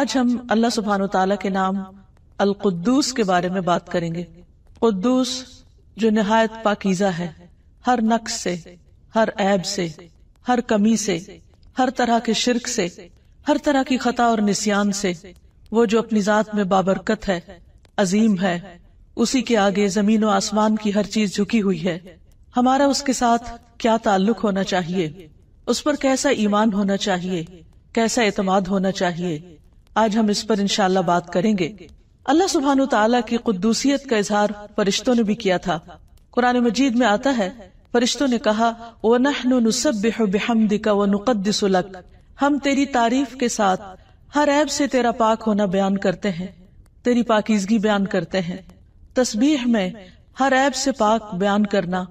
آج ہم اللہ سبحان و تعالیٰ کے نام القدس کے بارے میں بات کریں گے قدوس جو نہایت پاکیزہ ہے ہر نقص سے ہر عیب سے ہر کمی سے ہر طرح کے شرک سے ہر طرح کی خطا اور نسیان سے وہ جو اپنی ذات میں بابرکت ہے عظیم ہے اسی کے آگے زمین و آسمان کی ہر چیز جھکی ہوئی ہے ہمارا اس کے ساتھ کیا تعلق ہونا چاہیے اس پر کیسا ایمان ہونا چاہیے کیسا اعتماد ہونا چاہیے آج ہم اس پر انشاءاللہ بات کریں گے اللہ سبحان و تعالیٰ کی قدوسیت کا اظہار فرشتوں نے بھی کیا تھا قرآن مجید میں آتا ہے فرشتوں نے کہا ہم تیری تعریف کے ساتھ ہر ایب سے تیرا پاک ہونا بیان کرتے ہیں تیری پاکیزگی بیان کرتے ہیں تسبیح میں ہر عیب سے پاک بیان کرنا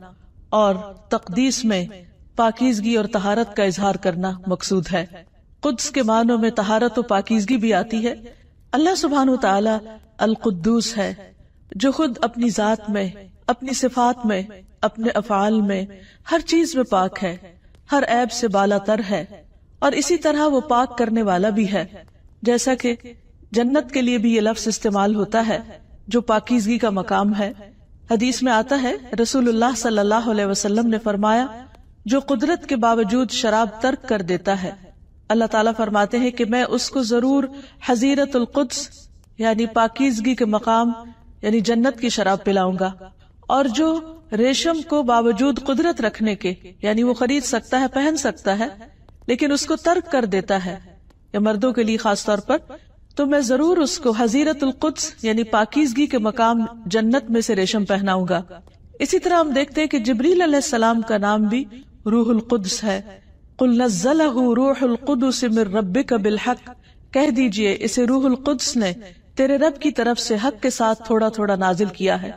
اور تقدیس میں پاکیزگی اور تہارت کا اظہار کرنا مقصود ہے قدس کے معنوں میں تہارت و پاکیزگی بھی آتی ہے اللہ سبحان و تعالی القدس ہے جو خود اپنی ذات میں اپنی صفات میں اپنے افعال میں ہر چیز میں پاک ہے ہر عیب سے بالا تر ہے اور اسی طرح وہ پاک کرنے والا بھی ہے جیسا کہ جنت کے لیے بھی یہ لفظ استعمال ہوتا ہے جو پاکیزگی کا مقام ہے حدیث میں آتا ہے رسول اللہ صلی اللہ علیہ وسلم نے فرمایا جو قدرت کے باوجود شراب ترک کر دیتا ہے اللہ تعالیٰ فرماتے ہیں کہ میں اس کو ضرور حضیرت القدس یعنی پاکیزگی کے مقام یعنی جنت کی شراب پلاؤں گا اور جو ریشم کو باوجود قدرت رکھنے کے یعنی وہ خرید سکتا ہے پہن سکتا ہے لیکن اس کو ترک کر دیتا ہے یا مردوں کے لیے خاص طور پر تو میں ضرور اس کو حضیرت القدس یعنی پاکیزگی کے مقام جنت میں سے ریشم پہناؤں گا اسی طرح ہم دیکھتے ہیں کہ جبریل علیہ السلام کا نام بھی روح القدس ہے قل نزلہ روح القدس من ربک بالحق کہہ دیجئے اسے روح القدس نے تیرے رب کی طرف سے حق کے ساتھ تھوڑا تھوڑا نازل کیا ہے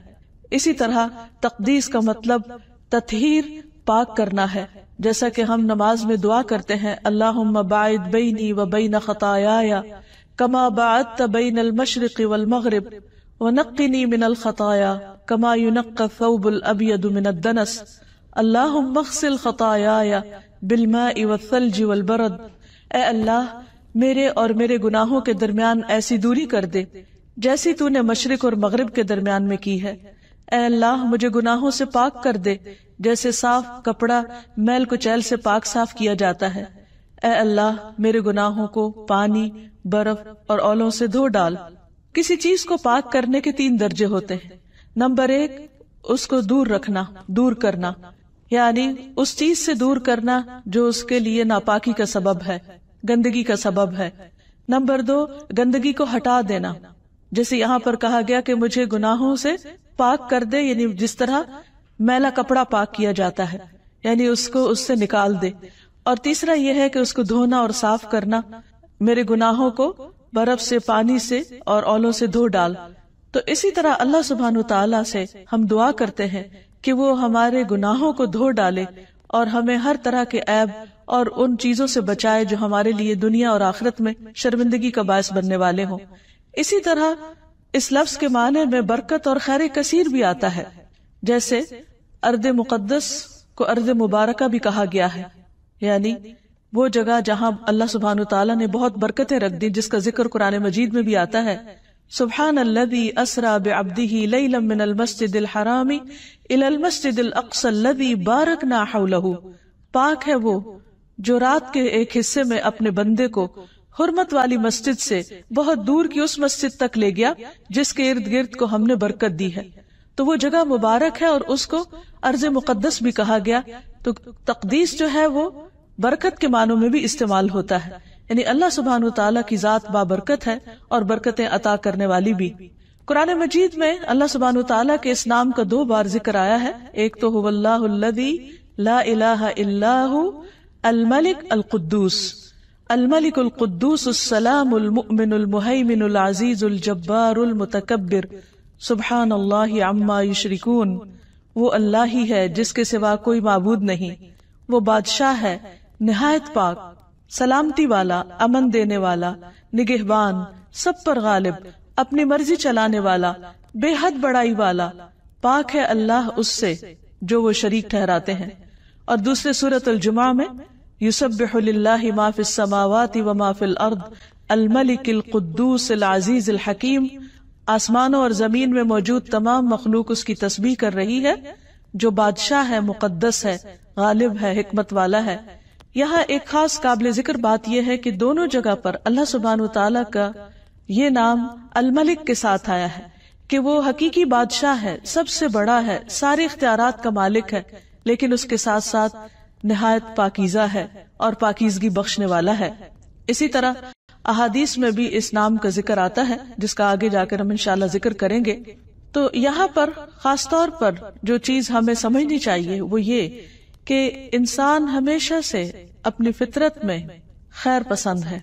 اسی طرح تقدیس کا مطلب تطہیر پاک کرنا ہے جیسا کہ ہم نماز میں دعا کرتے ہیں اللہ باعد بینی و بین خطایا کما باعدت بین المشرق والمغرب ونقنی من الخطایا کما ينقى الثوب الابید من الدنس اللہم اغسل خطایا بالماء والثلج والبرد اے اللہ میرے اور میرے گناہوں کے درمیان ایسی دوری کر دے جیسی تو نے مشرق اور مغرب کے درمیان میں کی ہے اے اللہ مجھے گناہوں سے پاک کر دے جیسے صاف کپڑا میل کچیل سے پاک صاف کیا جاتا ہے اے اللہ میرے گناہوں کو پانی برف اور اولوں سے دھو ڈال کسی چیز کو پاک کرنے کے تین درجے ہوتے ہیں نمبر ایک اس کو دور رکھنا دور کرنا یعنی اس چیز سے دور کرنا جو اس کے لیے ناپاکی کا سبب ہے گندگی کا سبب ہے نمبر دو گندگی کو ہٹا دینا جیسے یہاں پر کہا گیا کہ مجھے گناہوں سے پاک کر دے یعنی جس طرح میلا کپڑا پاک کیا جاتا ہے یعنی اس کو اس سے نکال دے اور تیسرا یہ ہے کہ اس کو دھونا اور صاف کرنا میرے گناہوں کو برف سے پانی سے اور اولوں سے دھو ڈال تو اسی طرح اللہ سبحان و تعالی سے ہم دعا کرتے ہیں کہ وہ ہمارے گناہوں کو دھو ڈالے اور ہمیں ہر طرح کے عیب اور ان چیزوں سے بچائے جو ہمارے لیے دنیا اور آخرت میں شرمندگی کا باعث بننے والے ہوں اسی طرح اس لفظ کے معنی میں برکت اور خیر کثیر بھی آتا ہے جیسے ارد مقدس کو ارد مبارکہ بھی کہا گیا ہے یعنی, یعنی وہ جگہ جہاں اللہ سبحان تعالیٰ نے بہت برکتیں رکھ دی جس کا ذکر قرآن مجید میں بھی آتا ہے سبحان من المسجد الحرام الى المسجد الاقصى الذي باركنا حوله پاک ہے وہ جو رات کے ایک حصے میں اپنے بندے کو حرمت والی مسجد سے بہت دور کی اس مسجد تک لے گیا جس کے ارد گرد کو ہم نے برکت دی ہے تو وہ جگہ مبارک ہے اور اس کو ارض مقدس بھی کہا گیا تو تقدیس جو ہے وہ برکت کے معنوں میں بھی استعمال ہوتا ہے یعنی اللہ سبحان و تعالیٰ کی ذات با برکت ہے اور برکتیں عطا کرنے والی بھی قرآن مجید میں اللہ سبحان و تعالیٰ کے اس نام کا دو بار ذکر آیا ہے ایک تو اللہ الذی لا الہ الا اللہ الملک القدوس الملک القدوس السلام المؤمن المحیمن العزیز الجبار المتکبر سبحان اللہ عما یشرکون وہ اللہ ہی ہے جس کے سوا کوئی معبود نہیں وہ بادشاہ ہے نہایت پاک سلامتی والا امن دینے والا نگہبان سب پر غالب اپنی مرضی چلانے والا بے حد بڑائی والا پاک ہے اللہ اس سے جو وہ شریک ٹھہراتے ہیں اور دوسرے الجمعہ میں یوسف فی السماوات و ما فی الارض الملک القدوس العزیز الحکیم آسمانوں اور زمین میں موجود تمام مخلوق اس کی تسبیح کر رہی ہے جو بادشاہ ہے مقدس ہے غالب ہے حکمت والا ہے یہاں ایک خاص قابل ذکر بات یہ ہے کہ دونوں جگہ پر اللہ سبحان و تعالی کا یہ نام الملک کے ساتھ آیا ہے کہ وہ حقیقی بادشاہ ہے سب سے بڑا ہے سارے اختیارات کا مالک ہے لیکن اس کے ساتھ ساتھ نہایت پاکیزہ ہے اور پاکیزگی بخشنے والا ہے اسی طرح احادیث میں بھی اس نام کا ذکر آتا ہے جس کا آگے جا کر ہم انشاءاللہ ذکر کریں گے تو یہاں پر خاص طور پر جو چیز ہمیں سمجھنی چاہیے وہ یہ کہ انسان ہمیشہ سے اپنی فطرت میں خیر پسند ہے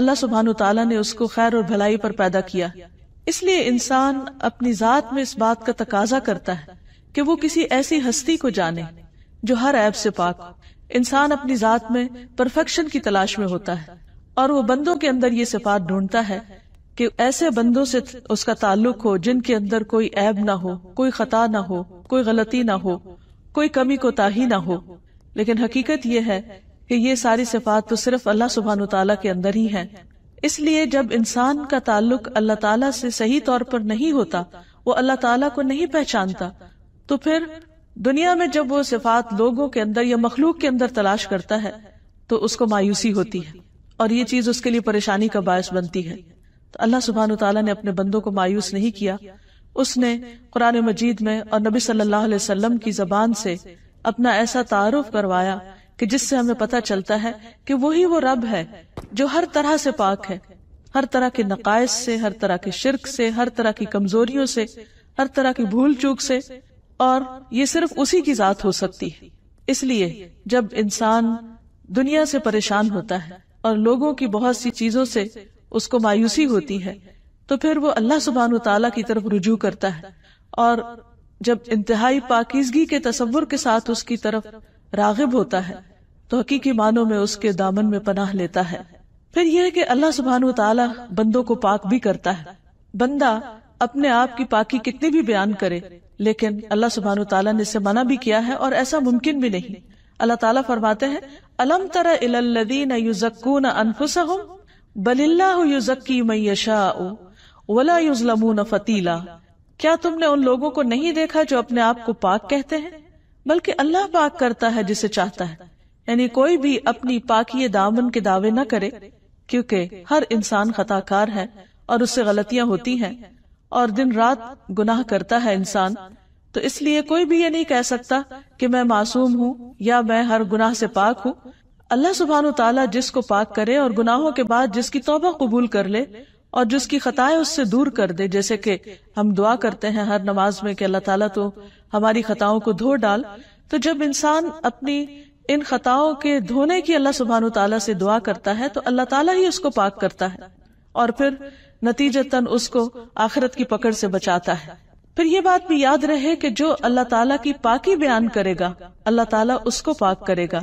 اللہ سبحان تعالیٰ نے اس کو خیر اور بھلائی پر پیدا کیا اس لیے انسان اپنی ذات میں اس بات کا تقاضا کرتا ہے کہ وہ کسی ایسی ہستی کو جانے جو ہر عیب سے پاک انسان اپنی ذات میں پرفیکشن کی تلاش میں ہوتا ہے اور وہ بندوں کے اندر یہ صفات ڈھونڈتا ہے کہ ایسے بندوں سے اس کا تعلق ہو جن کے اندر کوئی عیب نہ ہو کوئی خطا نہ ہو کوئی غلطی نہ ہو کوئی کمی کو تاہی نہ ہو لیکن حقیقت یہ ہے کہ یہ ساری صفات تو صرف اللہ سبحان کے اندر ہی ہیں اس لیے جب انسان کا تعلق اللہ تعالیٰ سے صحیح طور پر نہیں ہوتا وہ اللہ تعالیٰ کو نہیں پہچانتا تو پھر دنیا میں جب وہ صفات لوگوں کے اندر یا مخلوق کے اندر تلاش کرتا ہے تو اس کو مایوسی ہوتی ہے اور یہ چیز اس کے لیے پریشانی کا باعث بنتی ہے تو اللہ سبحان نے اپنے بندوں کو مایوس نہیں کیا اس نے قرآن مجید میں اور نبی صلی اللہ علیہ وسلم کی زبان سے اپنا ایسا تعارف کروایا کہ جس سے ہمیں پتہ چلتا ہے کہ وہی وہ رب ہے جو ہر طرح سے پاک ہے ہر طرح کے نقائص سے ہر طرح کے شرک سے ہر طرح کی کمزوریوں سے ہر طرح کی بھول چوک سے اور یہ صرف اسی کی ذات ہو سکتی ہے اس لیے جب انسان دنیا سے پریشان ہوتا ہے اور لوگوں کی بہت سی چیزوں سے اس کو مایوسی ہوتی ہے تو پھر وہ اللہ تعالیٰ کی طرف رجوع کرتا ہے اور جب انتہائی پاکیزگی کے تصور کے ساتھ اس کی طرف راغب ہوتا ہے تو حقیقی معنوں میں میں اس کے دامن پناہ لیتا ہے پھر یہ کہ اللہ سبحان بندوں کو پاک بھی کرتا ہے بندہ اپنے آپ کی پاکی کتنی بھی بیان کرے لیکن اللہ سبحان نے اسے منع بھی کیا ہے اور ایسا ممکن بھی نہیں اللہ تعالیٰ فرماتے ہیں الم تر الادی نہ یوزکو نہ انفس بل اللہ یوزکی میشا فتیلا کیا تم نے ان لوگوں کو نہیں دیکھا جو اپنے آپ کو پاک کہتے ہیں بلکہ اللہ پاک کرتا ہے جسے چاہتا ہے یعنی کوئی بھی اپنی پاکی دامن کے دعوے نہ کرے کیونکہ ہر انسان خطا کار ہے اور اس سے غلطیاں ہوتی ہیں اور دن رات گناہ کرتا ہے انسان تو اس لیے کوئی بھی یہ نہیں کہہ سکتا کہ میں معصوم ہوں یا میں ہر گناہ سے پاک ہوں اللہ سبحان و تعالیٰ جس کو پاک کرے اور گناہوں کے بعد جس کی توبہ قبول کر لے اور جس کی خطائیں اس سے دور کر دے جیسے کہ ہم دعا کرتے ہیں ہر نماز میں کہ اللہ تعالیٰ تو ہماری خطاؤں کو دھو ڈال تو جب انسان اپنی ان خطاؤں کے دھونے کی اللہ سبحان تعالیٰ سے دعا کرتا ہے تو اللہ تعالیٰ ہی اس کو پاک کرتا ہے اور پھر اس کو آخرت کی پکڑ سے بچاتا ہے پھر یہ بات بھی یاد رہے کہ جو اللہ تعالیٰ کی پاکی بیان کرے گا اللہ تعالیٰ اس کو پاک کرے گا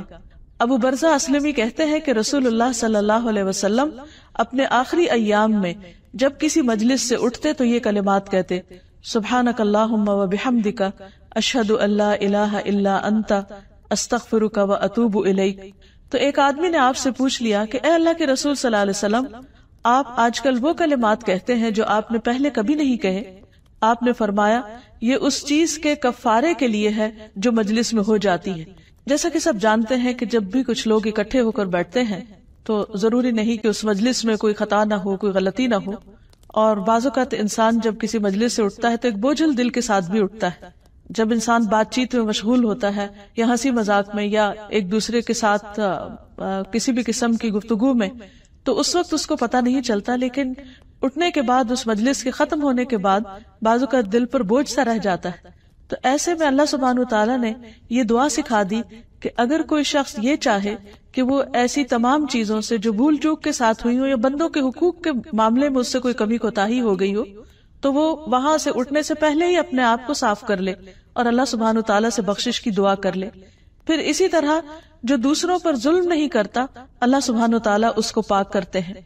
ابو برزہ اسلمی کہتے ہیں کہ رسول اللہ صلی اللہ علیہ وسلم اپنے آخری ایام میں جب کسی مجلس سے اٹھتے تو یہ کلمات کہتے سبحان بحمدک اشحد اللہ اللہ اللہ انتاخ استغفرک و اطوب الیک تو ایک آدمی نے آپ سے پوچھ لیا کہ اے اللہ کے رسول صلی اللہ علیہ وسلم آپ آج کل وہ کلمات کہتے ہیں جو آپ نے پہلے کبھی نہیں کہے آپ نے فرمایا یہ اس چیز کے کفارے کے لیے ہے جو مجلس میں ہو جاتی ہے جیسا کہ سب جانتے ہیں کہ جب بھی کچھ لوگ اکٹھے ہو کر بیٹھتے ہیں تو ضروری نہیں کہ اس مجلس میں کوئی خطا نہ ہو کوئی غلطی نہ ہو اور بعض اوقات انسان جب کسی مجلس سے اٹھتا ہے تو ایک بوجھل دل کے ساتھ بھی اٹھتا ہے جب انسان بات چیت میں مشغول ہوتا ہے یا ہنسی مذاق میں یا ایک دوسرے کے ساتھ کسی بھی قسم کی گفتگو میں تو اس وقت اس کو پتا نہیں چلتا لیکن اٹھنے کے بعد اس مجلس کے ختم ہونے کے بعد بازو کا دل پر بوجھ سا رہ جاتا ہے تو ایسے میں اللہ سبحان تعالیٰ نے یہ دعا سکھا دی کہ اگر کوئی شخص یہ چاہے کہ وہ ایسی تمام چیزوں سے جو بھول جوک کے ساتھ ہوئی ہو یا بندوں کے حقوق کے معاملے میں اس سے سے سے کوئی کمی کوتا ہی ہی ہو ہو گئی تو وہ وہاں اٹھنے پہلے اپنے آپ کو صاف کر لے اور اللہ سبحان و تعالیٰ سے بخشش کی دعا کر لے پھر اسی طرح جو دوسروں پر ظلم نہیں کرتا اللہ سبحان و تعالیٰ اس کو پاک کرتے ہیں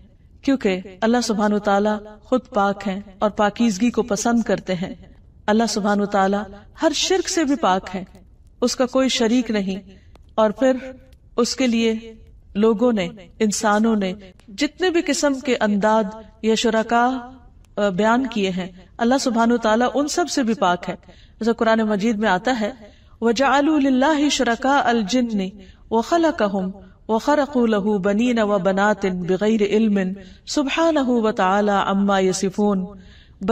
کیونکہ اللہ سبحان و تعالیٰ خود پاک ہیں اور پاکیزگی کو پسند کرتے ہیں اللہ سبحان و تعالیٰ ہر شرک سے بھی پاک ہے اس کا کوئی شریک نہیں اور پھر اس کے لیے لوگوں نے انسانوں نے جتنے بھی قسم کے انداد یا شرکا بیان کیے ہیں اللہ سبحان و تعالیٰ ان سب سے بھی پاک ہے جیسا قرآن مجید میں آتا ہے وجعلوا اللہ شرکا الجن وخلقهم وخرقوا له بنین و بنات بغیر علم سبحانہ و تعالی عما یصفون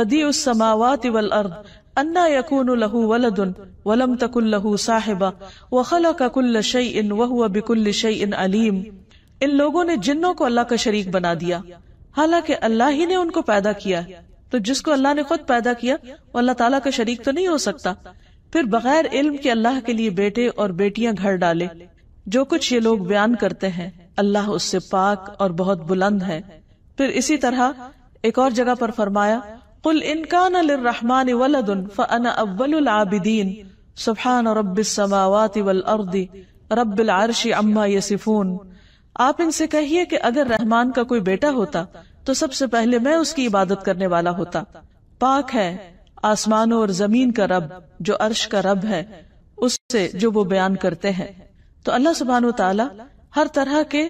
بدیع السماوات والارض انا یقون لہو ولد ولم تکن لہو صاحبہ وخلق کل شیئن وہو بکل شیئن علیم ان لوگوں نے جنوں کو اللہ کا شریک بنا دیا حالانکہ اللہ ہی نے ان کو پیدا کیا ہے تو جس کو اللہ نے خود پیدا کیا وہ اللہ تعالیٰ کا شریک تو نہیں ہو سکتا پھر بغیر علم کے اللہ کے لیے بیٹے اور بیٹیاں گھر ڈالے جو کچھ یہ لوگ بیان کرتے ہیں اللہ اس سے پاک اور بہت بلند ہے پھر اسی طرح ایک اور جگہ پر فرمایا کل کہ فن رحمان کا کوئی بیٹا ہوتا تو سب سے پہلے میں اس کی عبادت کرنے والا ہوتا پاک ہے آسمانوں اور زمین کا رب جو عرش کا رب ہے اس سے جو وہ بیان کرتے ہیں تو اللہ سبحانہ و تعالی ہر طرح کے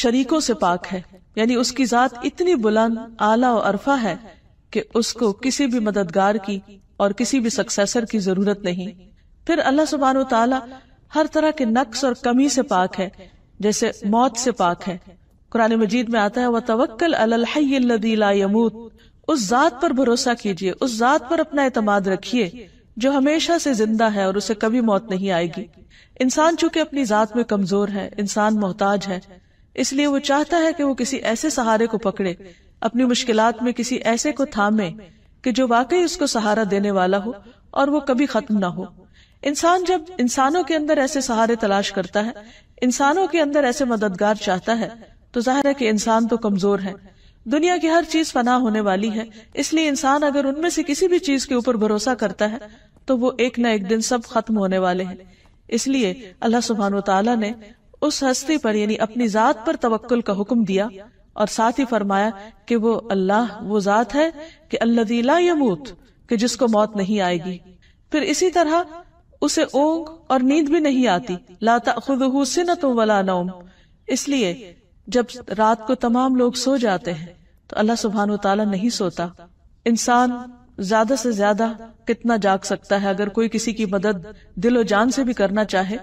شریکوں سے پاک ہے یعنی اس کی ذات اتنی بلند اعلی و عرفہ ہے کہ اس کو کسی بھی مددگار کی اور کسی بھی سکسیسر کی ضرورت نہیں پھر اللہ سبحانہ و تعالیٰ ہر طرح کے نقص اور کمی سے پاک ہے جیسے موت سے پاک ہے قرآن مجید میں آتا ہے وہ توکل الحی الدی لا یموت اس ذات پر بھروسہ کیجئے اس ذات پر اپنا اعتماد رکھیے جو ہمیشہ سے زندہ ہے اور اسے کبھی موت نہیں آئے گی انسان چونکہ اپنی ذات میں کمزور ہے انسان محتاج ہے اس لیے وہ چاہتا ہے کہ وہ کسی ایسے سہارے کو پکڑے اپنی مشکلات میں کسی ایسے کو تھامے کہ جو واقعی اس کو سہارا دینے والا ہو اور وہ کبھی ختم نہ ہو انسان جب انسانوں کے اندر ایسے سہارے تلاش کرتا ہے انسانوں کے اندر ایسے مددگار چاہتا ہے تو ظاہر ہے کہ انسان تو کمزور ہے دنیا کی ہر چیز فنا ہونے والی ہے اس لیے انسان اگر ان میں سے کسی بھی چیز کے اوپر بھروسہ کرتا ہے تو وہ ایک نہ ایک دن سب ختم ہونے والے ہیں اس لیے اللہ سبحانہ و تعالیٰ نے اس ہستی پر یعنی اپنی ذات پر توکل کا حکم دیا اور ساتھ ہی فرمایا کہ وہ اللہ وہ ذات ہے کہ اللہ دہ یا موت کہ جس کو موت نہیں آئے گی پھر اسی طرح اسے اونگ اور نیند بھی نہیں آتی لا سنت ولا نوم اس لیے جب رات کو تمام لوگ سو جاتے ہیں تو اللہ سبحانہ و نہیں سوتا انسان زیادہ سے زیادہ کتنا جاگ سکتا ہے اگر کوئی کسی کی مدد دل و جان سے بھی کرنا چاہے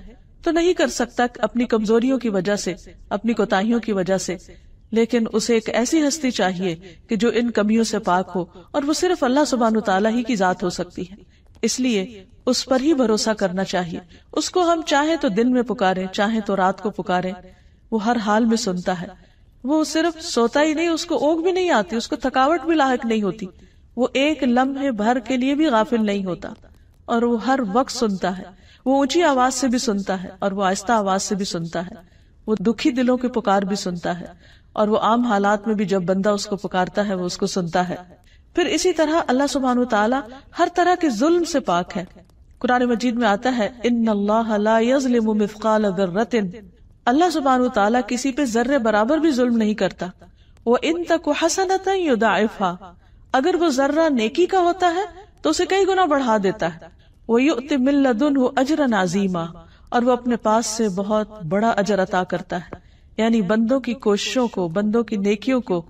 تو نہیں کر سکتا اپنی کمزوریوں کی وجہ سے اپنی کوتاہیوں کی وجہ سے لیکن اسے ایک ایسی ہستی چاہیے کہ جو ان کمیوں سے پاک ہو اور وہ صرف اللہ ہی کی ذات ہو سکتی ہے اس لیے اس پر ہی بھروسہ کرنا چاہیے اس کو ہم چاہے تو دن میں تو رات کو وہ ہر حال میں سنتا ہے وہ صرف سوتا ہی نہیں اس کو اوگ بھی نہیں آتی اس کو تھکاوٹ بھی لاحق نہیں ہوتی وہ ایک لمحے بھر کے لیے بھی غافل نہیں ہوتا اور وہ ہر وقت سنتا ہے وہ اونچی آواز سے بھی سنتا ہے اور وہ آہستہ آواز سے بھی سنتا ہے وہ دکھی دلوں کی پکار بھی سنتا ہے اور وہ عام حالات میں بھی جب بندہ اس کو پکارتا ہے وہ اس کو سنتا ہے پھر اسی طرح اللہ سبحانہ سبحان ہر طرح کے ظلم سے پاک ہے قرآن مجید میں آتا ہے اللہ سبحانہ سبحان کسی پہ ذرے برابر بھی ظلم نہیں کرتا وہ ان تک وہ حسنت اگر وہ ذرہ نیکی کا ہوتا ہے تو اسے کئی گنا بڑھا دیتا ہے وہ یؤتی من دن اجرا عظیما اور وہ اپنے پاس سے بہت بڑا اجر عطا کرتا ہے یعنی بندوں کی کوششوں کو بندوں کی نیکیوں کو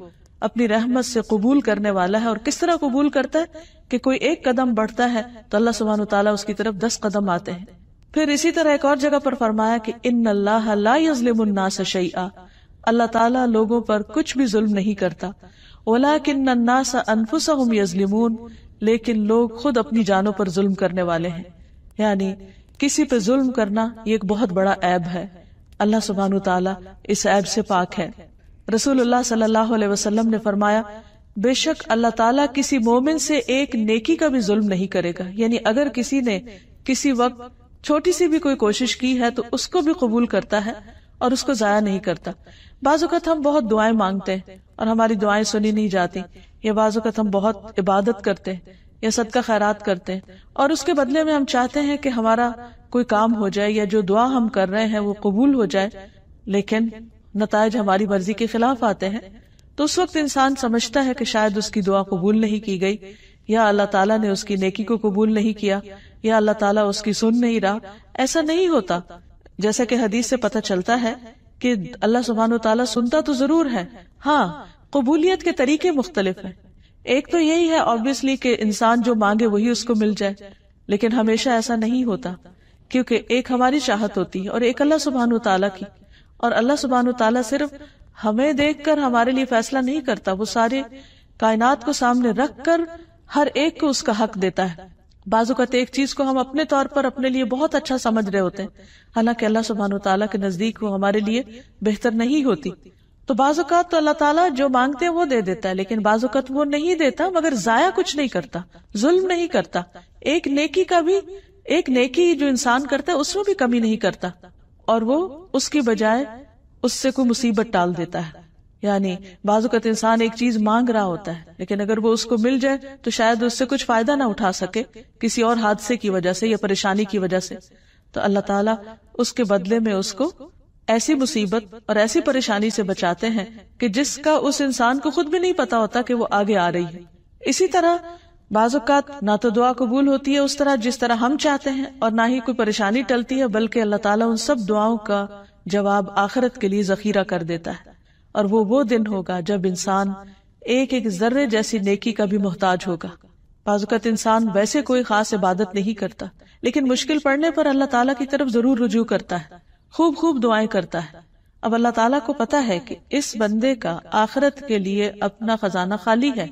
اپنی رحمت سے قبول کرنے والا ہے اور کس طرح قبول کرتا ہے کہ کوئی ایک قدم بڑھتا ہے تو اللہ سبحانہ تعالیٰ دس قدم آتے ہیں پھر اسی طرح ایک اور جگہ پر فرمایا کہ ان اللہ لا الناس شیئا اللہ تعالیٰ لوگوں پر کچھ بھی ظلم نہیں کرتا ولیکن الناس انفسهم یظلمون لیکن لوگ خود اپنی جانوں پر ظلم کرنے والے ہیں یعنی کسی پہ ظلم کرنا یہ ایک بہت بڑا عیب ہے اللہ سبحان و تعالیٰ اس عیب سے پاک ہے رسول اللہ صلی اللہ علیہ وسلم نے فرمایا بے شک اللہ تعالیٰ کسی مومن سے ایک نیکی کا بھی ظلم نہیں کرے گا یعنی اگر کسی نے کسی وقت چھوٹی سی بھی کوئی کوشش کی ہے تو اس کو بھی قبول کرتا ہے اور اس کو ضائع نہیں کرتا بعض اوقات ہم بہت دعائیں مانگتے ہیں اور ہماری دعائیں سنی نہیں جاتی یا بعض اوقات ہم بہت عبادت کرتے ہیں یا صدقہ کا خیرات کرتے ہیں اور اس کے بدلے میں ہم چاہتے ہیں کہ ہمارا کوئی کام ہو جائے یا جو دعا ہم کر رہے ہیں وہ قبول ہو جائے لیکن نتائج ہماری مرضی کے خلاف آتے ہیں تو اس وقت انسان سمجھتا ہے کہ شاید اس کی دعا قبول نہیں کی گئی یا اللہ تعالیٰ نے اس کی نیکی کو قبول نہیں کیا یا اللہ تعالیٰ اس کی سن نہیں رہا ایسا نہیں ہوتا جیسا کہ حدیث سے پتہ چلتا ہے کہ اللہ سبحانہ و تعالیٰ سنتا تو ضرور ہے ہاں قبولیت کے طریقے مختلف ہیں ایک تو یہی ہے آبیسلی کہ انسان جو مانگے وہی اس کو مل جائے لیکن ہمیشہ ایسا نہیں ہوتا کیونکہ ایک ہماری چاہت ہوتی ہے اور ایک اللہ سبحان و تعالیٰ کی اور اللہ سبحان و تعالیٰ صرف ہمیں دیکھ کر ہمارے لیے فیصلہ نہیں کرتا وہ سارے کائنات کو سامنے رکھ کر ہر ایک کو اس کا حق دیتا ہے بعض اوقات ایک چیز کو ہم اپنے طور پر اپنے لیے بہت اچھا سمجھ رہے ہوتے ہیں حالانکہ اللہ سبحان و تعالیٰ کے نزدیک وہ ہمارے لیے بہتر نہیں ہوتی تو اوقات تو اللہ تعالیٰ جو مانگتے ہیں وہ دے دیتا ہے لیکن بعض اوقات وہ نہیں دیتا مگر ضائع کچھ نہیں کرتا ظلم نہیں کرتا ایک نیکی کا بھی ایک نیکی جو انسان کرتا ہے اس میں بھی کمی نہیں کرتا اور وہ اس اس کی بجائے سے کوئی مصیبت ٹال دیتا ہے یعنی بعض اوقات انسان ایک چیز مانگ رہا ہوتا ہے لیکن اگر وہ اس کو مل جائے تو شاید اس سے کچھ فائدہ نہ اٹھا سکے کسی اور حادثے کی وجہ سے یا پریشانی کی وجہ سے تو اللہ تعالیٰ اس کے بدلے میں اس کو ایسی مصیبت اور ایسی پریشانی سے بچاتے ہیں کہ جس کا اس انسان کو خود بھی نہیں پتا ہوتا کہ وہ آگے آ رہی ہے اسی طرح بعض اوقات نہ تو دعا قبول ہوتی ہے اس طرح جس طرح ہم چاہتے ہیں اور نہ ہی کوئی پریشانی ٹلتی ہے بلکہ اللہ تعالیٰ ان سب دعاؤں کا جواب آخرت کے لیے ذخیرہ کر دیتا ہے اور وہ وہ دن ہوگا جب انسان ایک ایک ذرے جیسی نیکی کا بھی محتاج ہوگا بعض اوقات انسان ویسے کوئی خاص عبادت نہیں کرتا لیکن مشکل پڑنے پر اللہ تعالیٰ کی طرف ضرور رجوع کرتا ہے خوب خوب دعائیں کرتا ہے اب اللہ تعالیٰ کو پتا ہے کہ اس بندے کا آخرت کے لیے اپنا خزانہ خالی ہے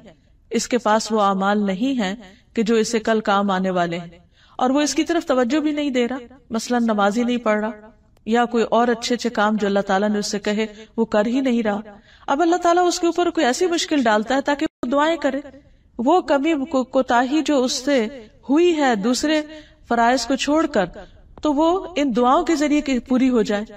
اس کے پاس وہ اعمال نہیں ہیں کہ جو اسے کل کام آنے والے ہیں اور وہ اس کی طرف توجہ بھی نہیں دے رہا مثلا نمازی نہیں پڑھ رہا یا کوئی اور اچھے اچھے کام جو اللہ تعالیٰ نے اس سے کہے وہ کر ہی نہیں رہا اب اللہ تعالیٰ اس کے اوپر کوئی ایسی مشکل ڈالتا ہے تاکہ وہ دعائیں کرے وہ کمی کوتاہی جو اس سے ہوئی ہے دوسرے فرائض کو چھوڑ کر تو وہ ان دعاؤں کے ذریعے پوری ہو جائے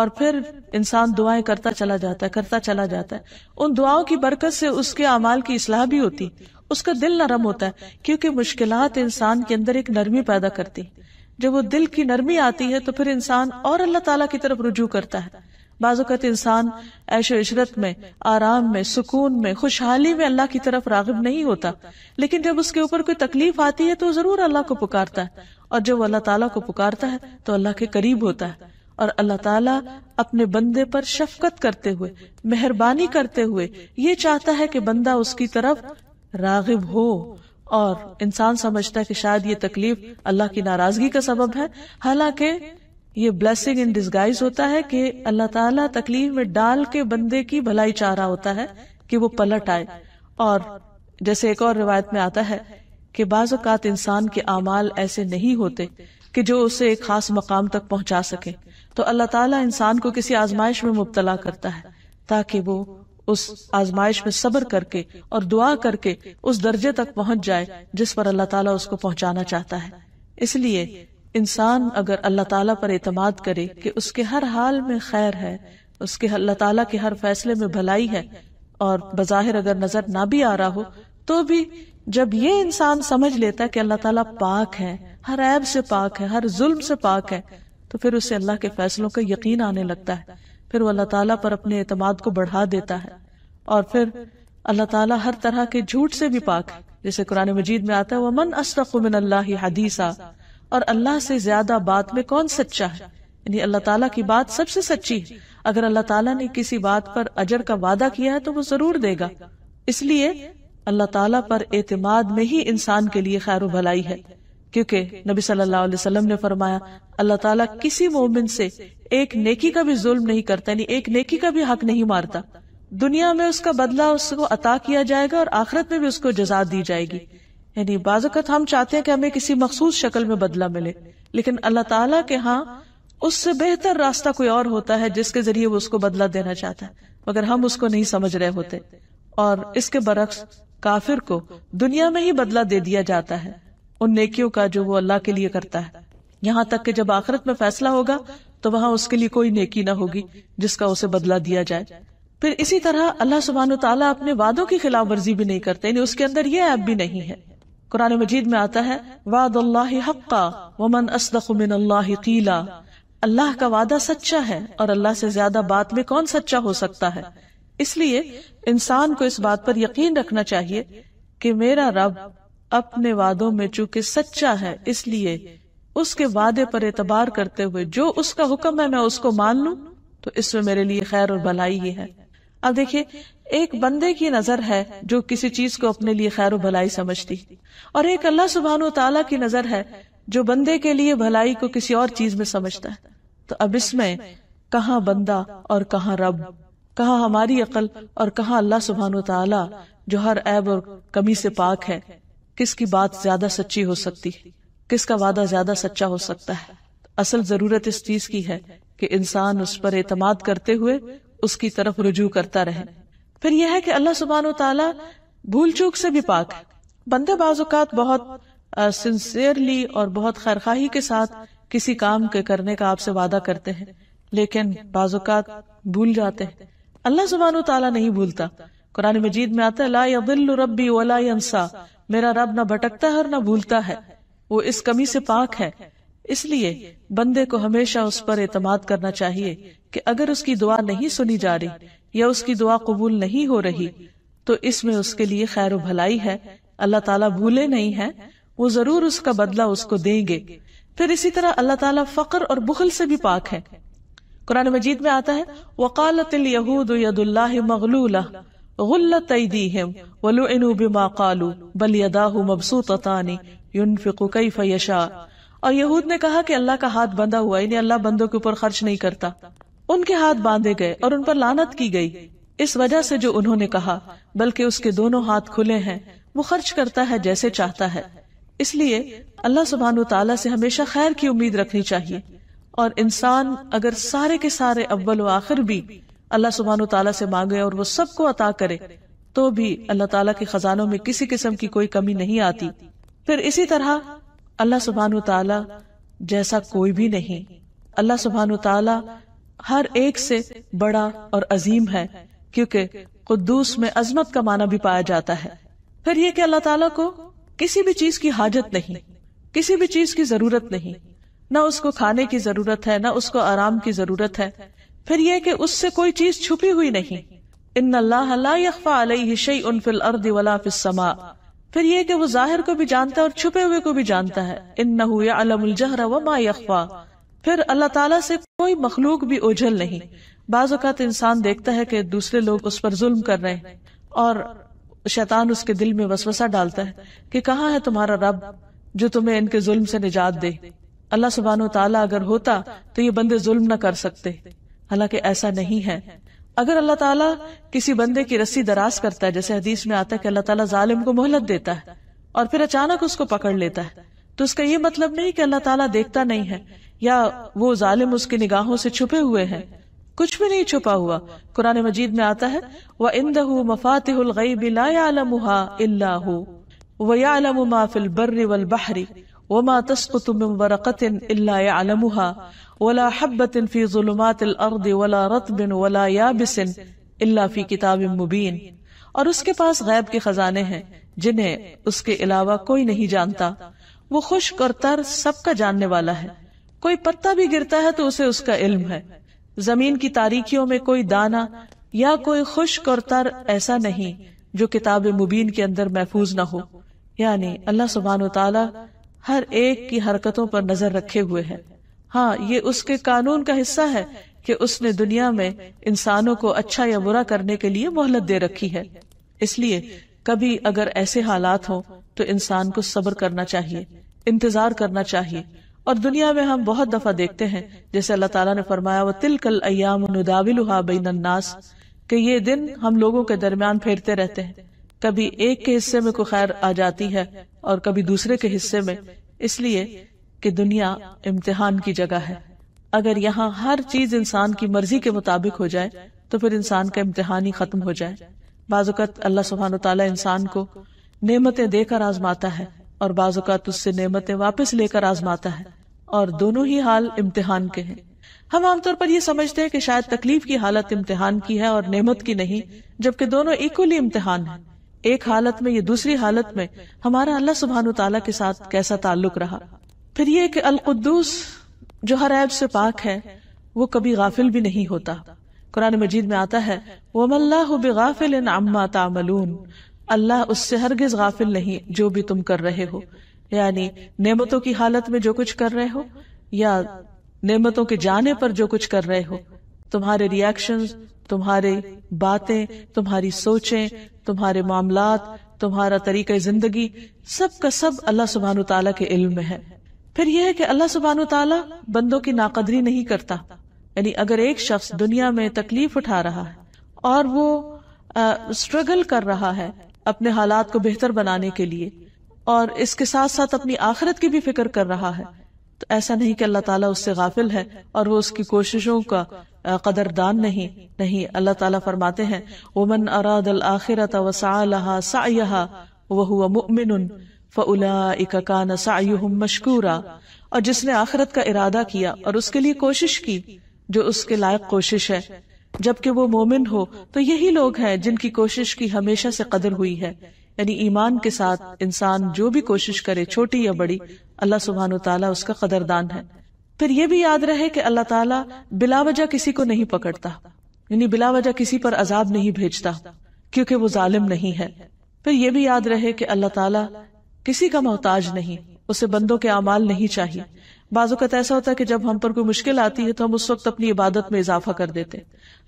اور پھر انسان دعائیں کرتا چلا جاتا ہے کرتا چلا جاتا ہے ان دعاؤں کی برکت سے اس کے اعمال کی اصلاح بھی ہوتی اس کا دل نرم ہوتا ہے کیونکہ مشکلات انسان کے اندر ایک نرمی پیدا کرتی جب وہ دل کی نرمی آتی ہے تو پھر انسان اور اللہ تعالیٰ کی طرف رجوع کرتا ہے بعض اوقات انسان عیش و عشرت میں آرام میں سکون میں خوشحالی میں اللہ کی طرف راغب نہیں ہوتا لیکن جب اس کے اوپر کوئی تکلیف آتی ہے تو ضرور اللہ کو پکارتا ہے اور جب وہ اللہ تعالیٰ کو پکارتا ہے تو اللہ کے قریب ہوتا ہے اور اللہ تعالیٰ اپنے بندے پر شفقت کرتے ہوئے مہربانی کرتے ہوئے یہ چاہتا ہے کہ بندہ اس کی طرف راغب ہو اور انسان سمجھتا ہے کہ شاید یہ تکلیف اللہ کی ناراضگی کا سبب ہے حالانکہ یہ بلیسنگ ان ڈسگائز ہوتا ہے کہ اللہ تعالیٰ تکلیف میں ڈال کے بندے کی بھلائی چاہ رہا ہوتا ہے کہ وہ پلٹ آئے اور جیسے ایک اور روایت میں آتا ہے کہ بعض اوقات انسان کے اعمال ایسے نہیں ہوتے کہ جو اسے ایک خاص مقام تک پہنچا سکے تو اللہ تعالیٰ انسان کو کسی آزمائش میں مبتلا کرتا ہے تاکہ وہ اس آزمائش میں صبر کر کے اور دعا کر کے اس درجے تک پہنچ جائے جس پر اللہ تعالیٰ اس کو پہنچانا چاہتا ہے اس لیے انسان اگر اللہ تعالیٰ پر اعتماد کرے کہ اس کے ہر حال میں خیر ہے اس کے اللہ تعالیٰ کے ہر فیصلے میں بھلائی ہے اور بظاہر اگر نظر نہ بھی آ رہا ہو تو بھی جب یہ انسان سمجھ لیتا ہے کہ اللہ تعالیٰ پاک ہے ہر عیب سے پاک ہے ہر ظلم سے پاک ہے تو پھر اسے اللہ کے فیصلوں کا یقین آنے لگتا ہے پھر وہ اللہ تعالیٰ پر اپنے اعتماد کو بڑھا دیتا ہے اور پھر اللہ تعالیٰ ہر طرح کے جھوٹ سے بھی پاک ہے جیسے قرآن مجید میں آتا ہے وہ من اسرق من اللہ حدیثہ اور اللہ سے زیادہ بات میں کون سچا ہے یعنی اللہ تعالیٰ کی بات سب سے سچی ہے اگر اللہ تعالیٰ نے کسی بات پر اجر کا وعدہ کیا ہے تو وہ ضرور دے گا اس لیے اللہ تعالیٰ پر اعتماد میں ہی انسان کے لیے خیر و بھلائی ہے کیونکہ نبی صلی اللہ علیہ وسلم نے فرمایا اللہ تعالیٰ کسی مومن سے ایک نیکی کا بھی ظلم نہیں کرتا یعنی ایک نیکی کا بھی حق نہیں مارتا دنیا میں اس اس کا بدلہ کو عطا کیا جائے گا اور آخرت میں بھی اس کو جزا دی جائے گی یعنی بعض اوقات ہم چاہتے ہیں کہ ہمیں کسی مخصوص شکل میں بدلہ ملے لیکن اللہ تعالیٰ کے ہاں اس سے بہتر راستہ کوئی اور ہوتا ہے جس کے ذریعے وہ اس کو بدلہ دینا چاہتا ہے مگر ہم اس کو نہیں سمجھ رہے ہوتے اور اس کے برعکس کافر کو دنیا میں ہی بدلہ دے دیا جاتا ہے ان نیکیوں کا جو وہ اللہ کے لیے کرتا ہے یہاں تک کہ جب آخرت میں فیصلہ ہوگا تو وہاں اس کے لیے کوئی نیکی نہ ہوگی جس کا اسے بدلہ دیا جائے پھر اسی طرح اللہ سبحانہ و تعالیٰ اپنے وعدوں کی خلاف ورزی بھی نہیں کرتے یعنی اس کے اندر یہ ایپ بھی نہیں ہے قرآن مجید میں آتا ہے وعد اللہ حقا ومن اصدق من اللہ قیلا اللہ کا وعدہ سچا ہے اور اللہ سے زیادہ بات میں کون سچا ہو سکتا ہے اس لیے انسان کو اس بات پر یقین رکھنا چاہیے کہ میرا رب اپنے وعدوں میں چونکہ سچا ہے اس لیے اس کے وعدے پر اعتبار کرتے ہوئے جو اس کا حکم ہے میں اس کو مان لوں تو اس میں میرے لیے خیر اور بھلائی ہی ہے اب دیکھیے ایک بندے کی نظر ہے جو کسی چیز کو اپنے لیے خیر و بھلائی سمجھتی اور ایک اللہ سبحانہ و تعالی کی نظر ہے جو بندے کے لیے بھلائی کو کسی اور چیز میں سمجھتا ہے تو اب اس میں کہاں بندہ اور کہاں رب کہاں ہماری عقل اور کہاں اللہ سبحان و تعالی جو ہر عیب اور کمی سے پاک ہے کس کی بات زیادہ سچی ہو سکتی ہے کس کا وعدہ زیادہ سچا ہو سکتا ہے اصل ضرورت اس چیز کی ہے کہ انسان اس پر اعتماد کرتے ہوئے اس کی طرف رجوع کرتا رہے پھر یہ ہے کہ اللہ سبحان و تعالیٰ بھول چوک سے بھی پاک ہے بندے بعض اوقات بہت سنسیئرلی اور بہت خیرخواہی کے ساتھ کسی کام کے کرنے کا آپ سے وعدہ کرتے ہیں لیکن بعض اوقات بھول جاتے ہیں اللہ سبحان و تعالیٰ نہیں بھولتا قرآن مجید میں آتا ہے ہے ہے لا ربی ولا ینسا میرا رب نہ نہ بھٹکتا بھولتا وہ اس اس کمی سے پاک لیے بندے کو ہمیشہ اس پر اعتماد کرنا چاہیے کہ اگر اس کی دعا نہیں سنی جا رہی یا اس کی دعا قبول نہیں ہو رہی تو اس میں اس کے لیے خیر و بھلائی ہے اللہ تعالیٰ بھولے نہیں ہے وہ ضرور اس کا بدلہ اس کو دیں گے پھر اسی طرح اللہ تعالیٰ فقر اور بخل سے بھی پاک ہے قرآن مجید میں آتا ہے وقالت اللہ کا ہاتھ بندہ یعنی اللہ بندوں کے اوپر خرچ نہیں کرتا ان کے ہاتھ باندھے گئے اور ان پر لانت کی گئی اس وجہ سے جو انہوں نے کہا بلکہ اس کے دونوں ہاتھ کھلے ہیں وہ خرچ کرتا ہے جیسے چاہتا ہے اس لیے اللہ سبحانہ وتعالی تعالیٰ سے ہمیشہ خیر کی امید رکھنی چاہیے اور انسان اگر سارے کے سارے اول و آخر بھی اللہ سبحانہ و تعالیٰ سے مانگے اور وہ سب کو عطا کرے تو بھی اللہ تعالیٰ کے خزانوں میں کسی قسم کی کوئی کمی نہیں آتی پھر اسی طرح اللہ سبحانہ تعالیٰ جیسا کوئی بھی نہیں اللہ سبحانہ و تعالیٰ ہر ایک سے بڑا اور عظیم ہے کیونکہ قدوس میں عظمت کا معنی بھی پایا جاتا ہے پھر یہ کہ اللہ تعالیٰ کو کسی بھی چیز کی حاجت نہیں کسی بھی چیز کی ضرورت نہیں نہ اس کو کھانے کی ضرورت ہے نہ اس کو آرام کی ضرورت ہے پھر یہ کہ اس سے کوئی چیز چھپی ہوئی نہیں ان اللہ لا الارض ولا السماء پھر یہ کہ وہ ظاہر کو بھی جانتا ہے اور چھپے ہوئے کو بھی جانتا ہے وما یخفی پھر اللہ تعالی سے کوئی مخلوق بھی اوجھل نہیں بعض اوقات انسان دیکھتا ہے کہ دوسرے لوگ اس پر ظلم کر رہے ہیں اور شیطان اس کے دل میں وسوسہ ڈالتا ہے کہ کہاں ہے تمہارا رب جو تمہیں ان کے ظلم سے نجات دے اللہ سبحانہ و تعالیٰ اگر ہوتا تو یہ بندے ظلم نہ کر سکتے حالانکہ ایسا نہیں ہے اگر اللہ تعالیٰ کسی بندے کی رسی دراز کرتا ہے جیسے حدیث میں آتا ہے کہ اللہ تعالیٰ ظالم کو مہلت دیتا ہے اور پھر اچانک اس کو پکڑ لیتا ہے تو اس کا یہ مطلب نہیں کہ اللہ تعالیٰ دیکھتا نہیں ہے یا وہ ظالم اس کی نگاہوں سے چھپے ہوئے ہیں کچھ بھی نہیں چھپا ہوا قرآن مجید میں آتا ہے وہ اند مفات الغیب لا يعلمها الا هو ويعلم ما في البر والبحر وما تسقط من ورقة إلا يعلمها ولا حبة في ظلمات الأرض ولا رطب ولا يابس إلا في كتاب مبين اور اس کے پاس غیب کے خزانے ہیں جنہیں اس کے علاوہ کوئی نہیں جانتا وہ خشک اور تر سب کا جاننے والا ہے کوئی پتا بھی گرتا ہے تو اسے اس کا علم ہے زمین کی تاریکیوں میں کوئی دانا یا کوئی خشک اور تر ایسا نہیں جو کتاب مبین کے اندر محفوظ نہ ہو یعنی اللہ سبحانہ و تعالی ہر ایک کی حرکتوں پر نظر رکھے ہوئے ہے ہاں یہ اس کے قانون کا حصہ ہے کہ اس نے دنیا میں انسانوں کو اچھا یا برا کرنے کے لیے مہلت دے رکھی ہے اس لیے کبھی اگر ایسے حالات ہوں تو انسان کو صبر کرنا چاہیے انتظار کرنا چاہیے اور دنیا میں ہم بہت دفعہ دیکھتے ہیں جیسے اللہ تعالیٰ نے فرمایا وہ تل کل ایام بین الناس کہ یہ دن ہم لوگوں کے درمیان پھیرتے رہتے ہیں کبھی ایک کے حصے میں کوئی خیر آ جاتی ہے اور کبھی دوسرے کے حصے میں اس لیے کہ دنیا امتحان کی جگہ ہے اگر یہاں ہر چیز انسان کی مرضی کے مطابق ہو جائے تو پھر انسان کا امتحان ہی ختم ہو جائے بعض اوقات اللہ انسان کو نعمتیں دے کر آزماتا ہے اور بعض اوقات اس سے نعمتیں واپس لے کر آزماتا ہے اور دونوں ہی حال امتحان کے ہیں ہم عام طور پر یہ سمجھتے ہیں کہ شاید تکلیف کی حالت امتحان کی ہے اور نعمت کی نہیں جبکہ دونوں ایکولی امتحان ہیں ایک حالت میں یا دوسری حالت میں ہمارا اللہ سبحان و تعالیٰ کے ساتھ کیسا تعلق رہا پھر یہ کہ القدوس جو ہر عیب سے پاک ہے وہ کبھی غافل بھی نہیں ہوتا قرآن مجید میں آتا ہے وَمَ اللَّهُ بِغَافِلٍ عَمَّا تَعْمَلُونَ اللہ اس سے ہرگز غافل نہیں جو بھی تم کر رہے ہو یعنی نعمتوں کی حالت میں جو کچھ کر رہے ہو یا نعمتوں کے جانے پر جو کچھ کر رہے ہو تمہارے ریئیکشن تمہارے باتیں تمہاری سوچیں تمہارے معاملات تمہارا طریقہ زندگی سب کا سب اللہ سبحان تعالیٰ کے علم میں ہے پھر یہ ہے کہ اللہ سبحان تعالیٰ بندوں کی ناقدری نہیں کرتا یعنی اگر ایک شخص دنیا میں تکلیف اٹھا رہا ہے اور وہ اسٹرگل کر رہا ہے اپنے حالات کو بہتر بنانے کے لیے اور اس کے ساتھ ساتھ اپنی آخرت کی بھی فکر کر رہا ہے ایسا نہیں کہ اللہ تعالیٰ اس سے غافل ہے اور وہ اس کی کوششوں کا قدر دان نہیں اللہ تعالیٰ فرماتے ہیں مشکورا اور جس نے آخرت کا ارادہ کیا اور اس کے لیے کوشش کی جو اس کے لائق کوشش ہے جبکہ وہ مومن ہو تو یہی لوگ ہیں جن کی کوشش کی ہمیشہ سے قدر ہوئی ہے یعنی ایمان کے ساتھ انسان جو بھی کوشش کرے چھوٹی یا بڑی اللہ سبحان و تعالیٰ اس کا قدردان ہے پھر یہ بھی یاد رہے کہ اللہ تعالیٰ بلا وجہ کسی کو نہیں پکڑتا یعنی بلا وجہ کسی پر عذاب نہیں بھیجتا کیونکہ وہ ظالم نہیں ہے پھر یہ بھی یاد رہے کہ اللہ تعالیٰ کسی کا محتاج نہیں اسے بندوں کے اعمال نہیں چاہیے بعض اوقات ایسا ہوتا ہے کہ جب ہم پر کوئی مشکل آتی ہے تو ہم اس وقت اپنی عبادت میں اضافہ کر دیتے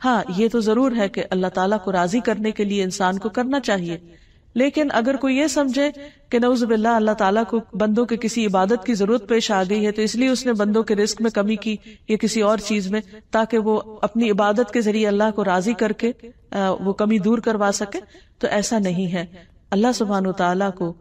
ہاں یہ تو ضرور ہے کہ اللہ تعالیٰ کو راضی کرنے کے لیے انسان کو کرنا چاہیے لیکن اگر کوئی یہ سمجھے کہ نوز باللہ اللہ تعالیٰ کو بندوں کے کسی عبادت کی ضرورت پیش آ گئی ہے تو اس لیے اس نے بندوں کے رزق میں کمی کی یا کسی اور چیز میں تاکہ وہ اپنی عبادت کے ذریعے اللہ کو راضی کر کے وہ کمی دور کروا سکے تو ایسا نہیں ہے اللہ سبحان و تعالیٰ کو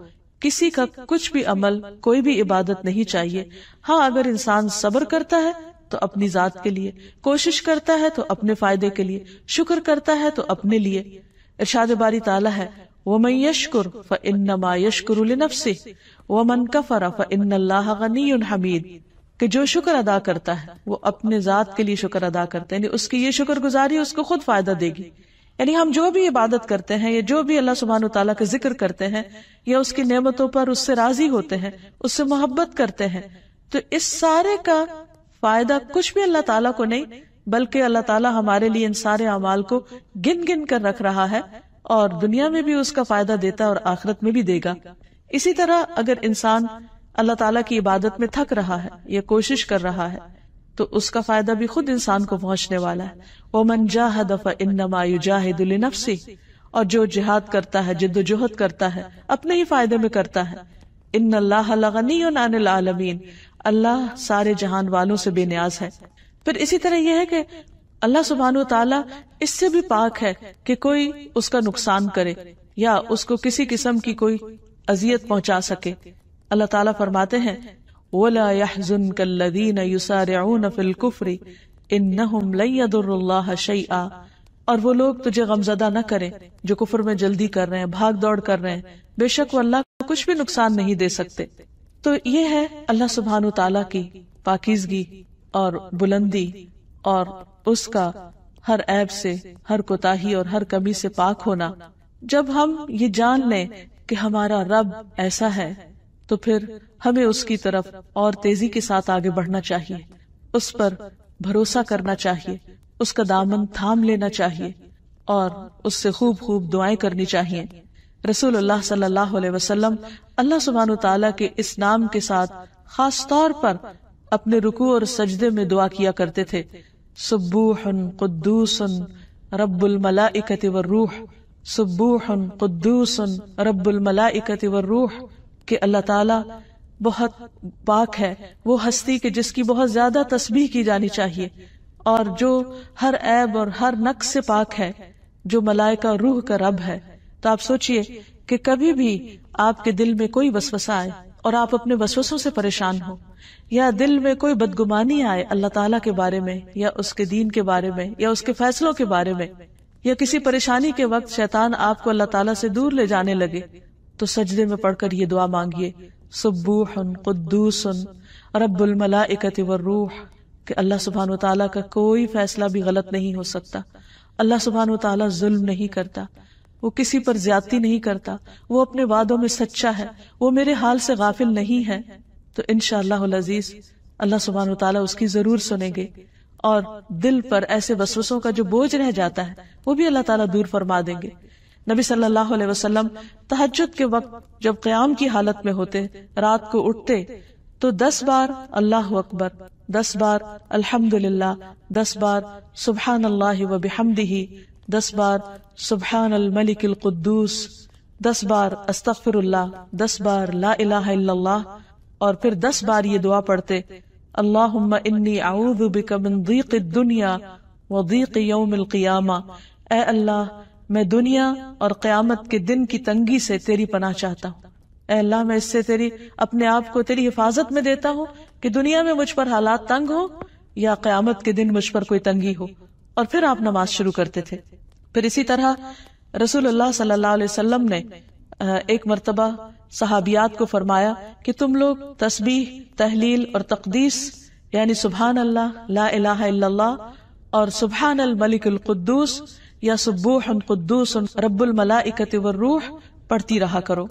کسی کا کچھ بھی عمل کوئی بھی عبادت نہیں چاہیے ہاں اگر انسان صبر کرتا ہے تو اپنی ذات کے لیے کوشش کرتا ہے تو اپنے فائدے کے لیے شکر کرتا ہے تو اپنے لیے ارشاد باری تعالیٰ ہے وہ یشکر کہ جو شکر ادا کرتا ہے وہ اپنے ذات کے لیے شکر ادا کرتا ہے یعنی اس اس کی یہ شکر گزاری کو خود فائدہ دے گی یعنی ہم جو بھی عبادت کرتے ہیں یا جو بھی اللہ سبحانہ و تعالیٰ کا ذکر کرتے ہیں یا اس کی نعمتوں پر اس سے راضی ہوتے ہیں اس سے محبت کرتے ہیں تو اس سارے کا فائدہ کچھ بھی اللہ تعالیٰ کو نہیں بلکہ اللہ تعالیٰ ہمارے لیے ان سارے اعمال کو گن گن کر رکھ رہا ہے اور دنیا میں بھی اس کا فائدہ دیتا اور آخرت میں بھی دے گا اسی طرح اگر انسان اللہ تعالیٰ کی عبادت میں تھک رہا ہے یا کوشش کر رہا ہے تو اس کا فائدہ بھی خود انسان کو پہنچنے والا ہے وہ من جا دفا ان اور جو جہاد کرتا ہے جد و جہد کرتا ہے اپنے ہی فائدے میں کرتا ہے ان اللہ غنی نان العالمین اللہ سارے جہان والوں سے بے نیاز ہے پھر اسی طرح یہ ہے کہ اللہ سبحان اس سے بھی پاک ہے کہ کوئی اس کا نقصان کرے یا اس کو کسی قسم کی کوئی اذیت پہنچا سکے اللہ تعالیٰ فرماتے ہیں اللَّهَ شَيْئًا اور وہ لوگ تجھے غم زدہ نہ کرے جو کفر میں جلدی کر رہے ہیں بھاگ دوڑ کر رہے ہیں بے شک وہ اللہ کو کچھ بھی نقصان نہیں دے سکتے تو یہ ہے اللہ سبحان کی پاکیزگی اور بلندی اور اس کا ہر عیب سے ہر کوتاہی اور ہر کمی سے پاک ہونا جب ہم یہ جان لیں کہ ہمارا رب ایسا ہے تو پھر ہمیں اس کی طرف اور تیزی کے ساتھ آگے بڑھنا چاہیے اس پر بھروسہ کرنا چاہیے اس کا دامن تھام لینا چاہیے اور اس سے خوب خوب دعائیں کرنی چاہیے رسول اللہ صلی اللہ علیہ وسلم اللہ سبحانہ و کے اس نام کے ساتھ خاص طور پر اپنے رکوع اور سجدے میں دعا کیا کرتے تھے سبوح قدوس رب الملا والروح روح قدوس رب الملا والروح روح اللہ تعالی بہت پاک ہے وہ ہستی کے جس کی بہت زیادہ تسبیح کی جانی چاہیے اور جو ہر عیب اور ہر نقص سے پاک ہے جو ملائکہ روح کا رب ہے تو آپ سوچئے کہ کبھی بھی آپ کے دل میں کوئی وسوسہ آئے اور آپ اپنے وسوسوں سے پریشان ہو یا دل میں کوئی بدگمانی آئے اللہ تعالیٰ کے بارے میں یا اس کے دین کے بارے میں یا اس کے فیصلوں کے بارے میں یا کسی پریشانی کے وقت شیطان آپ کو اللہ تعالیٰ سے دور لے جانے لگے تو سجدے میں پڑھ کر یہ دعا مانگیے رب الملائکت والروح کہ اللہ سبحانہ و تعالیٰ کا کوئی فیصلہ بھی غلط نہیں ہو سکتا اللہ سبحانہ و تعالیٰ ظلم نہیں کرتا وہ کسی پر زیادتی نہیں کرتا وہ اپنے وعدوں میں سچا ہے وہ میرے حال سے غافل نہیں ہے تو انشاءاللہ اللہ العزیز اللہ سبحانہ و تعالیٰ اس کی ضرور سنیں گے اور دل پر ایسے وسوسوں کا جو بوجھ رہ جاتا ہے وہ بھی اللہ تعالیٰ دور فرما دیں گے نبی صلی اللہ علیہ وسلم تحجد کے وقت جب قیام کی حالت میں ہوتے رات کو اٹھتے تو دس بار اللہ اکبر دس بار الحمد للہ دس بار سبحان اللہ و بحمدی دس بار سبحان الملک القدوس دس بار استغفر اللہ دس بار لا الہ الا اللہ اور پھر دس بار یہ دعا پڑھتے اللہ انی اعوذ بک من ضیق الدنیا و ضیق یوم القیامہ اے اللہ میں دنیا اور قیامت کے دن کی تنگی سے تیری پناہ چاہتا ہوں اے اللہ میں اس سے تیری اپنے آپ کو تیری حفاظت میں دیتا ہوں کہ دنیا میں مجھ پر حالات تنگ ہو یا قیامت کے دن مجھ پر کوئی تنگی ہو اور پھر آپ نماز شروع کرتے تھے پھر اسی طرح رسول اللہ صلی اللہ علیہ وسلم نے ایک مرتبہ صحابیات کو فرمایا کہ تم لوگ تسبیح تحلیل اور تقدیس یعنی سبحان اللہ لا الہ الا اللہ اور سبحان الملک القدوس یا سبوح قدوس رب الملائکت والروح پڑھتی رہا کرو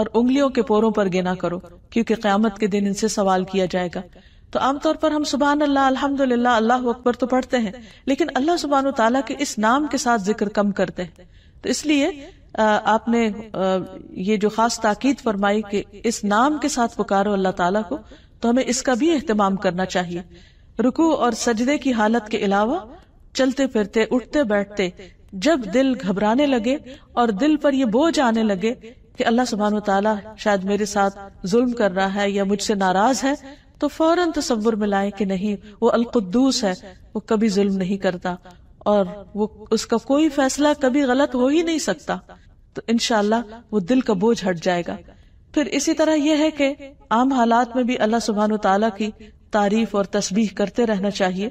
اور انگلیوں کے پوروں پر گنا کرو کیونکہ قیامت کے دن ان سے سوال کیا جائے گا تو عام طور پر ہم سبحان اللہ الحمد للہ اللہ اکبر تو پڑھتے ہیں لیکن اللہ سبحان و تعالیٰ کے اس نام کے ساتھ ذکر کم کرتے ہیں تو اس لیے آپ نے یہ جو خاص تاکید فرمائی کہ اس نام کے ساتھ پکارو اللہ تعالیٰ کو تو ہمیں اس کا بھی اہتمام کرنا چاہیے رکو اور سجدے کی حالت کے علاوہ چلتے پھرتے اٹھتے بیٹھتے جب دل گھبرانے لگے اور دل پر یہ بوجھ آنے لگے کہ اللہ سبحانہ و تعالیٰ شاید میرے ساتھ ظلم کر رہا ہے یا مجھ سے ناراض ہے تو فوراً تصور میں لائے کہ نہیں وہ القدوس ہے وہ کبھی ظلم نہیں کرتا اور وہ اس کا کوئی فیصلہ کبھی غلط ہو ہی نہیں سکتا تو انشاءاللہ وہ دل کا بوجھ ہٹ جائے گا پھر اسی طرح یہ ہے کہ عام حالات میں بھی اللہ سبحان و تعالیٰ کی تعریف اور تسبیح کرتے رہنا چاہیے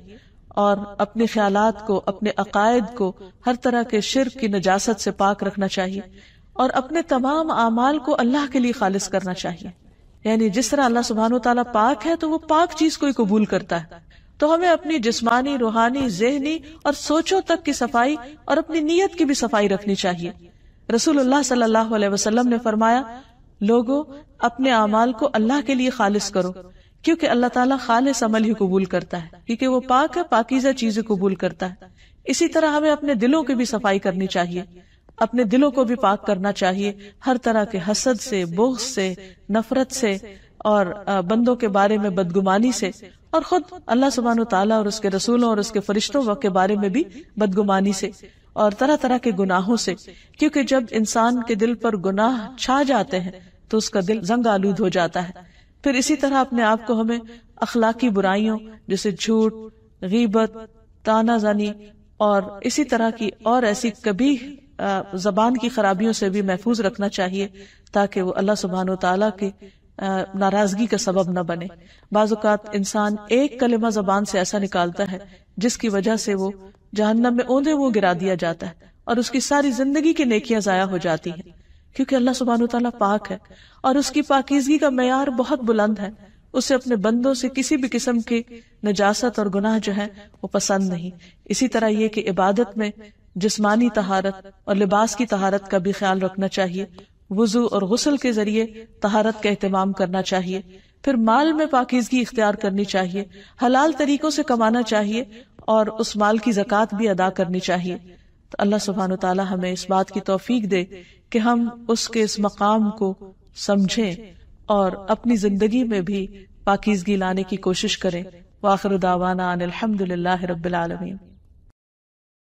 اور اپنے خیالات کو اپنے عقائد کو ہر طرح کے شرک کی نجاست سے پاک رکھنا چاہیے اور اپنے تمام اعمال کو اللہ کے لیے خالص کرنا چاہیے یعنی جس طرح اللہ سبحان و تعالیٰ پاک ہے تو وہ پاک چیز کو ہی قبول کرتا ہے تو ہمیں اپنی جسمانی روحانی ذہنی اور سوچوں تک کی صفائی اور اپنی نیت کی بھی صفائی رکھنی چاہیے رسول اللہ صلی اللہ علیہ وسلم نے فرمایا اپنے اعمال کو اللہ کے لیے خالص کرو کیونکہ اللہ تعالیٰ خالص عمل ہی قبول کرتا ہے کیونکہ وہ پاک ہے پاکیزہ چیزیں قبول کرتا ہے اسی طرح ہمیں اپنے دلوں کی بھی صفائی کرنی چاہیے اپنے دلوں کو بھی پاک کرنا چاہیے ہر طرح کے حسد سے بغض سے نفرت سے اور بندوں کے بارے میں بدگمانی سے اور خود اللہ سبحان و تعالیٰ اور اس کے رسولوں اور اس کے فرشتوں کے بارے میں بھی بدگمانی سے اور طرح طرح کے گناہوں سے کیونکہ جب انسان کے دل پر گناہ چھا جاتے ہیں تو اس کا دل زنگ آلود ہو جاتا ہے پھر اسی طرح اپنے آپ کو ہمیں اخلاقی برائیوں جیسے جھوٹ غیبت تانا زنی اور اسی طرح کی اور ایسی کبھی زبان کی خرابیوں سے بھی محفوظ رکھنا چاہیے تاکہ وہ اللہ سبحان و تعالیٰ کے ناراضگی کا سبب نہ بنے بعض اوقات انسان ایک کلمہ زبان سے ایسا نکالتا ہے جس کی وجہ سے وہ وہ جہنم میں اوندے گرا دیا جاتا ہے اور اس کی کی ساری زندگی نیکیاں ضائع ہو جاتی ہیں کیونکہ اللہ سبحانہ تعالیٰ پاک ہے اور اس کی پاکیزگی کا معیار بہت بلند ہے اسے اپنے بندوں سے کسی بھی قسم کی نجاست اور گناہ جو ہے وہ پسند نہیں اسی طرح یہ کہ عبادت میں جسمانی تہارت اور لباس کی تہارت کا بھی خیال رکھنا چاہیے وضو اور غسل کے ذریعے تہارت کا اہتمام کرنا چاہیے پھر مال میں پاکیزگی اختیار کرنی چاہیے حلال طریقوں سے کمانا چاہیے اور اس مال کی زکوٰۃ بھی ادا کرنی چاہیے تو اللہ سبحان و تعالیٰ ہمیں اس بات کی توفیق دے کہ ہم اس کے اس مقام کو سمجھیں اور اپنی زندگی میں بھی پاکیزگی لانے کی کوشش کریں واخر داوانا الحمد للہ رب العالمین